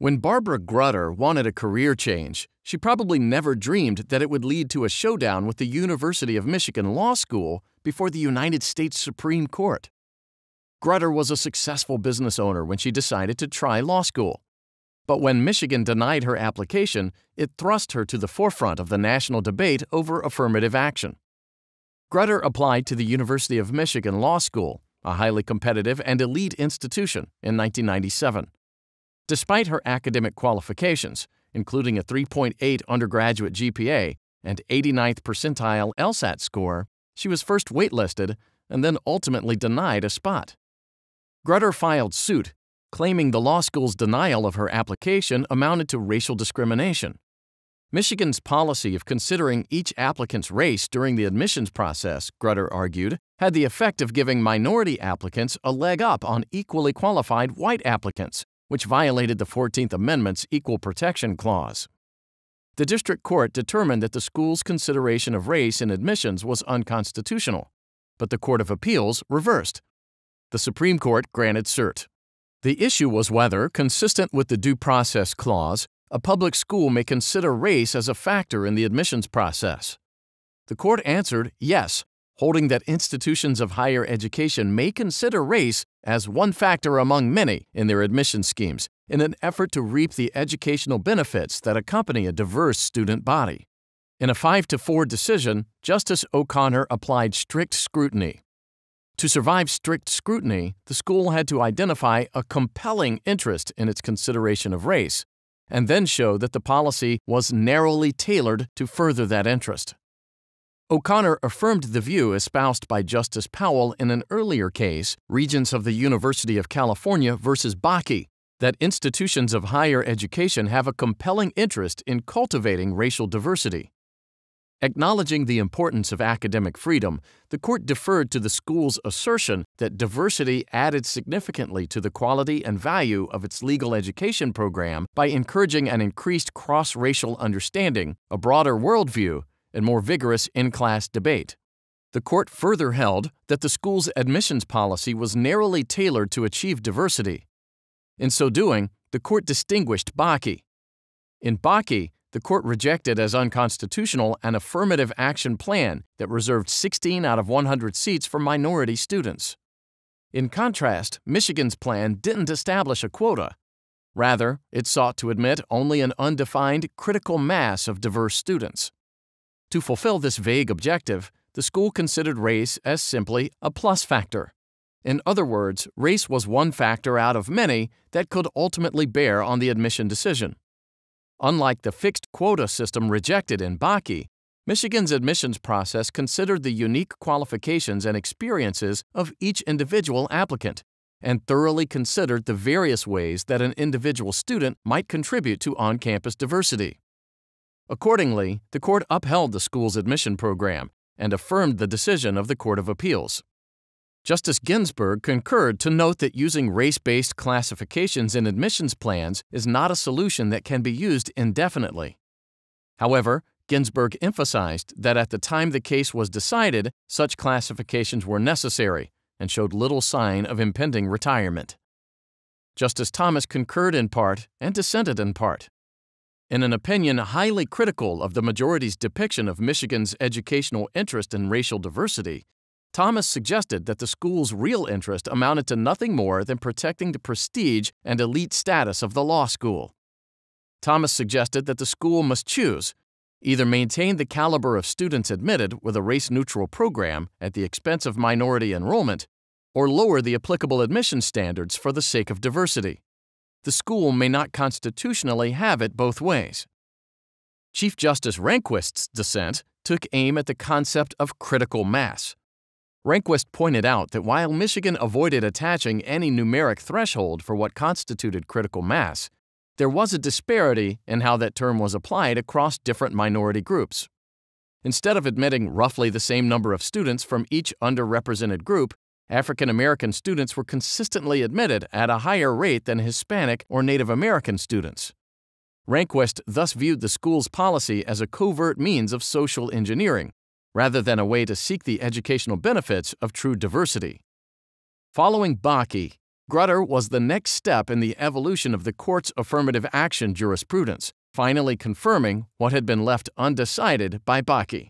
When Barbara Grutter wanted a career change, she probably never dreamed that it would lead to a showdown with the University of Michigan Law School before the United States Supreme Court. Grutter was a successful business owner when she decided to try law school. But when Michigan denied her application, it thrust her to the forefront of the national debate over affirmative action. Grutter applied to the University of Michigan Law School, a highly competitive and elite institution, in 1997. Despite her academic qualifications, including a 3.8 undergraduate GPA and 89th percentile LSAT score, she was first waitlisted and then ultimately denied a spot. Grutter filed suit, claiming the law school's denial of her application amounted to racial discrimination. Michigan's policy of considering each applicant's race during the admissions process, Grutter argued, had the effect of giving minority applicants a leg up on equally qualified white applicants which violated the 14th Amendment's Equal Protection Clause. The district court determined that the school's consideration of race in admissions was unconstitutional, but the Court of Appeals reversed. The Supreme Court granted cert. The issue was whether, consistent with the Due Process Clause, a public school may consider race as a factor in the admissions process. The court answered yes holding that institutions of higher education may consider race as one factor among many in their admission schemes in an effort to reap the educational benefits that accompany a diverse student body. In a 5 to 4 decision, Justice O'Connor applied strict scrutiny. To survive strict scrutiny, the school had to identify a compelling interest in its consideration of race, and then show that the policy was narrowly tailored to further that interest. O'Connor affirmed the view espoused by Justice Powell in an earlier case, Regents of the University of California versus Bakke, that institutions of higher education have a compelling interest in cultivating racial diversity. Acknowledging the importance of academic freedom, the court deferred to the school's assertion that diversity added significantly to the quality and value of its legal education program by encouraging an increased cross racial understanding, a broader worldview, and more vigorous in class debate. The court further held that the school's admissions policy was narrowly tailored to achieve diversity. In so doing, the court distinguished Bakke. In Bakke, the court rejected as unconstitutional an affirmative action plan that reserved 16 out of 100 seats for minority students. In contrast, Michigan's plan didn't establish a quota. Rather, it sought to admit only an undefined critical mass of diverse students. To fulfill this vague objective, the school considered race as simply a plus factor. In other words, race was one factor out of many that could ultimately bear on the admission decision. Unlike the fixed quota system rejected in Bakke, Michigan's admissions process considered the unique qualifications and experiences of each individual applicant and thoroughly considered the various ways that an individual student might contribute to on campus diversity. Accordingly, the court upheld the school's admission program and affirmed the decision of the Court of Appeals. Justice Ginsburg concurred to note that using race based classifications in admissions plans is not a solution that can be used indefinitely. However, Ginsburg emphasized that at the time the case was decided, such classifications were necessary and showed little sign of impending retirement. Justice Thomas concurred in part and dissented in part in an opinion highly critical of the majority's depiction of Michigan's educational interest in racial diversity, Thomas suggested that the school's real interest amounted to nothing more than protecting the prestige and elite status of the law school. Thomas suggested that the school must choose either maintain the caliber of students admitted with a race neutral program at the expense of minority enrollment, or lower the applicable admission standards for the sake of diversity the school may not constitutionally have it both ways. Chief Justice Rehnquist's dissent took aim at the concept of critical mass. Rehnquist pointed out that while Michigan avoided attaching any numeric threshold for what constituted critical mass, there was a disparity in how that term was applied across different minority groups. Instead of admitting roughly the same number of students from each underrepresented group African American students were consistently admitted at a higher rate than Hispanic or Native American students. Rehnquist thus viewed the school's policy as a covert means of social engineering, rather than a way to seek the educational benefits of true diversity. Following Bakke, Grutter was the next step in the evolution of the court's affirmative action jurisprudence, finally confirming what had been left undecided by Bakke.